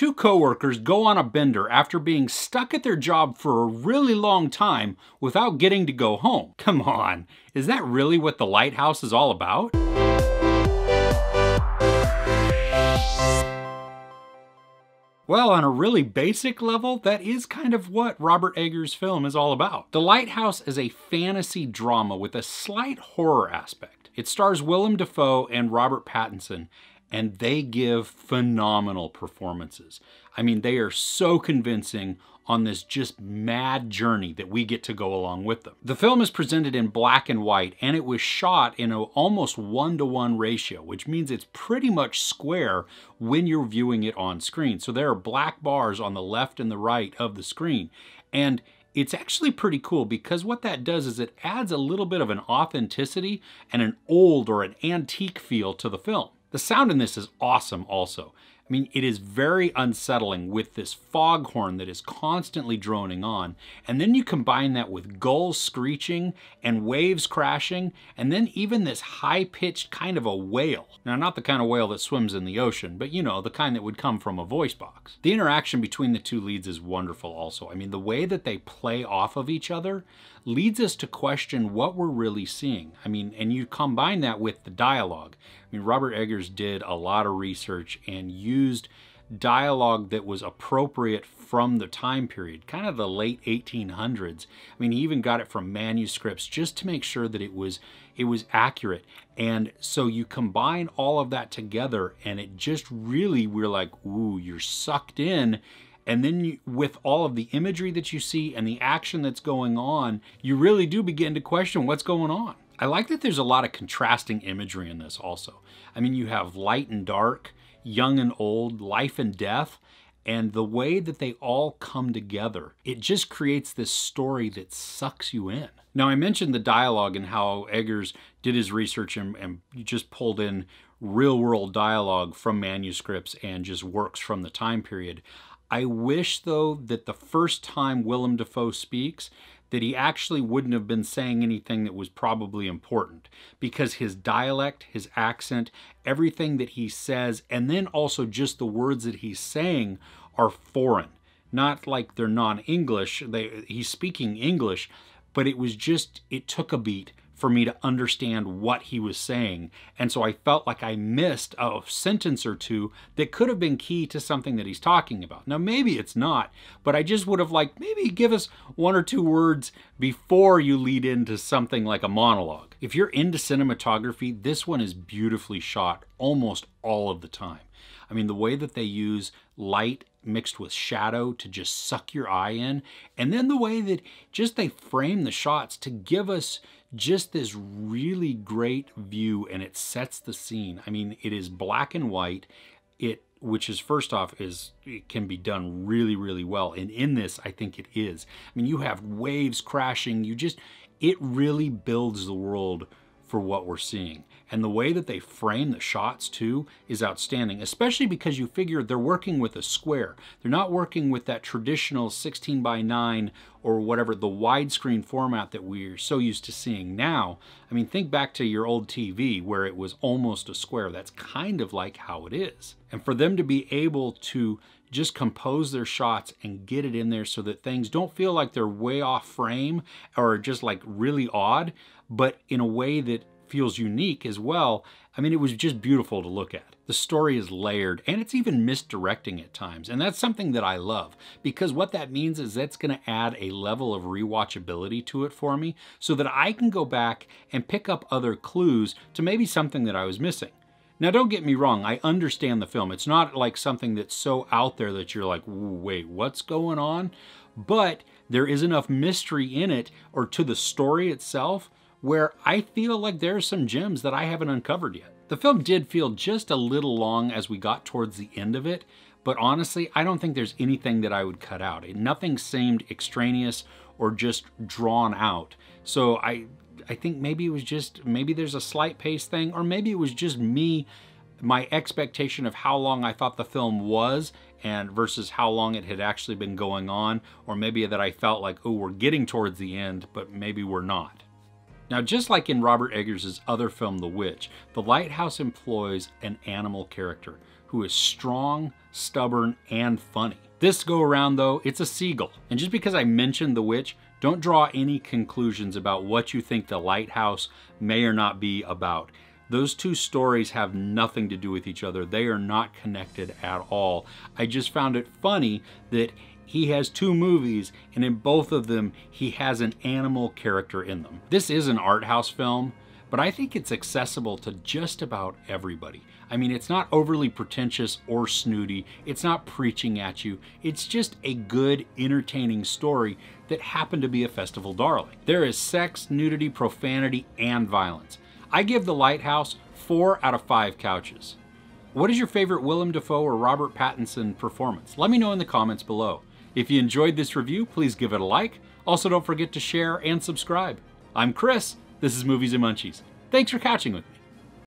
Two coworkers go on a bender after being stuck at their job for a really long time without getting to go home. Come on, is that really what the lighthouse is all about? Well, on a really basic level, that is kind of what Robert Eggers' film is all about. The Lighthouse is a fantasy drama with a slight horror aspect. It stars Willem Dafoe and Robert Pattinson, and they give phenomenal performances. I mean, they are so convincing on this just mad journey that we get to go along with them. The film is presented in black and white, and it was shot in an almost one-to-one -one ratio, which means it's pretty much square when you're viewing it on screen. So there are black bars on the left and the right of the screen, and it's actually pretty cool because what that does is it adds a little bit of an authenticity and an old or an antique feel to the film. The sound in this is awesome also. I mean, it is very unsettling with this foghorn that is constantly droning on. And then you combine that with gulls screeching and waves crashing, and then even this high-pitched kind of a wail. Now, not the kind of whale that swims in the ocean, but you know, the kind that would come from a voice box. The interaction between the two leads is wonderful also. I mean, the way that they play off of each other leads us to question what we're really seeing. I mean, and you combine that with the dialogue. I mean, Robert Eggers did a lot of research and used dialogue that was appropriate from the time period, kind of the late 1800s. I mean, he even got it from manuscripts just to make sure that it was it was accurate. And so you combine all of that together and it just really we're like, "Ooh, you're sucked in." And then you, with all of the imagery that you see and the action that's going on, you really do begin to question what's going on. I like that there's a lot of contrasting imagery in this also. I mean, you have light and dark, young and old, life and death, and the way that they all come together, it just creates this story that sucks you in. Now, I mentioned the dialogue and how Eggers did his research and, and just pulled in real world dialogue from manuscripts and just works from the time period. I wish, though, that the first time Willem Dafoe speaks, that he actually wouldn't have been saying anything that was probably important because his dialect, his accent, everything that he says, and then also just the words that he's saying are foreign. Not like they're non-English, they, he's speaking English, but it was just, it took a beat for me to understand what he was saying. And so I felt like I missed a sentence or two that could have been key to something that he's talking about. Now, maybe it's not, but I just would have liked maybe give us one or two words before you lead into something like a monologue. If you're into cinematography, this one is beautifully shot almost all of the time. I mean, the way that they use light mixed with shadow to just suck your eye in, and then the way that just they frame the shots to give us just this really great view and it sets the scene. I mean, it is black and white. It which is first off is it can be done really really well and in this I think it is. I mean, you have waves crashing, you just it really builds the world for what we're seeing. And the way that they frame the shots too is outstanding, especially because you figure they're working with a square. They're not working with that traditional 16 by 9 or whatever, the widescreen format that we're so used to seeing now. I mean, think back to your old TV where it was almost a square. That's kind of like how it is. And for them to be able to just compose their shots and get it in there so that things don't feel like they're way off frame or just like really odd but in a way that feels unique as well. I mean, it was just beautiful to look at. The story is layered and it's even misdirecting at times. And that's something that I love because what that means is that's going to add a level of rewatchability to it for me so that I can go back and pick up other clues to maybe something that I was missing. Now, don't get me wrong, I understand the film. It's not like something that's so out there that you're like, wait, what's going on? But there is enough mystery in it or to the story itself where I feel like there's some gems that I haven't uncovered yet. The film did feel just a little long as we got towards the end of it, but honestly, I don't think there's anything that I would cut out. Nothing seemed extraneous or just drawn out. So I I think maybe it was just maybe there's a slight pace thing or maybe it was just me my expectation of how long I thought the film was and versus how long it had actually been going on or maybe that I felt like oh we're getting towards the end but maybe we're not. Now, just like in Robert Eggers' other film, The Witch, The Lighthouse employs an animal character who is strong, stubborn, and funny. This go around though, it's a seagull. And just because I mentioned The Witch, don't draw any conclusions about what you think The Lighthouse may or not be about. Those two stories have nothing to do with each other. They are not connected at all. I just found it funny that he has two movies, and in both of them, he has an animal character in them. This is an art house film, but I think it's accessible to just about everybody. I mean, it's not overly pretentious or snooty. It's not preaching at you. It's just a good, entertaining story that happened to be a festival darling. There is sex, nudity, profanity, and violence. I give The Lighthouse four out of five couches. What is your favorite Willem Dafoe or Robert Pattinson performance? Let me know in the comments below. If you enjoyed this review, please give it a like. Also, don't forget to share and subscribe. I'm Chris. This is Movies and Munchies. Thanks for catching with me.